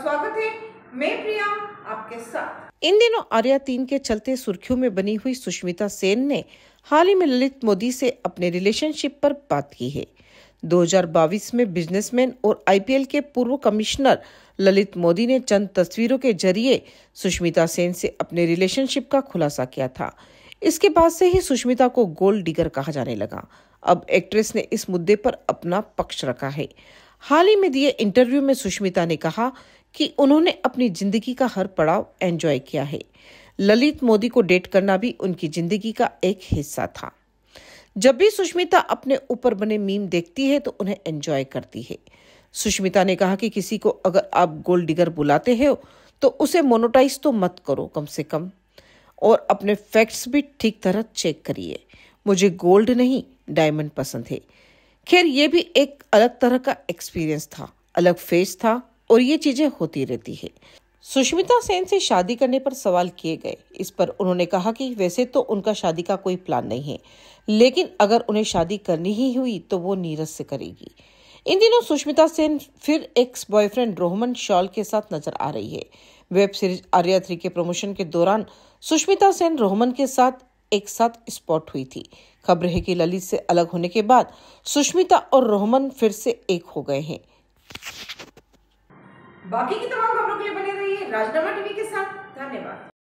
स्वागत है मैं प्रिया आपके साथ इन दिनों आर्या तीन के चलते सुर्खियों में बनी हुई सुष्मिता सेन ने हाल ही में ललित मोदी से अपने रिलेशनशिप पर बात की है 2022 में बिजनेसमैन और आईपीएल के पूर्व कमिश्नर ललित मोदी ने चंद तस्वीरों के जरिए सुष्मिता सेन से अपने रिलेशनशिप का खुलासा किया था इसके बाद से ही सुष्मिता को गोल्ड डिगर कहा जाने लगा अब एक्ट्रेस ने इस मुद्दे पर अपना पक्ष रखा है हाल ही में दिए इंटरव्यू में सुष्मिता ने कहा कि उन्होंने अपनी जिंदगी का हर पड़ाव एंजॉय किया है ललित मोदी को डेट करना भी उनकी जिंदगी का एक हिस्सा था जब भी सुष्मिता अपने ऊपर बने मीम देखती है तो उन्हें एंजॉय करती है सुष्मिता ने कहा कि किसी को अगर आप गोल्ड डिगर बुलाते हो तो उसे मोनोटाइज तो मत करो कम से कम और अपने फैक्ट्स भी ठीक तरह चेक करिए मुझे गोल्ड नहीं डायमंड पसंद है खैर ये भी एक अलग तरह का एक्सपीरियंस था अलग फेज था और ये चीजें होती रहती है सुष्मिता सेन से शादी करने पर सवाल किए गए इस पर उन्होंने कहा कि वैसे तो उनका शादी का कोई प्लान नहीं है लेकिन अगर उन्हें शादी करनी ही हुई तो वो नीरज से करेगी इन दिनों सुष्मिता सेन फिर एक्स बॉयफ्रेंड रोहमन शॉल के साथ नजर आ रही है वेब सीरीज आर्या थ्री के प्रमोशन के दौरान सुष्मिता सेन रोहमन के साथ एक साथ स्पॉट हुई थी खबर है कि ललित से अलग होने के बाद सुष्मिता और रोहमन फिर से एक हो गए हैं बाकी की तमाम खबरों के लिए बने रहिए राजनामा टीवी के साथ धन्यवाद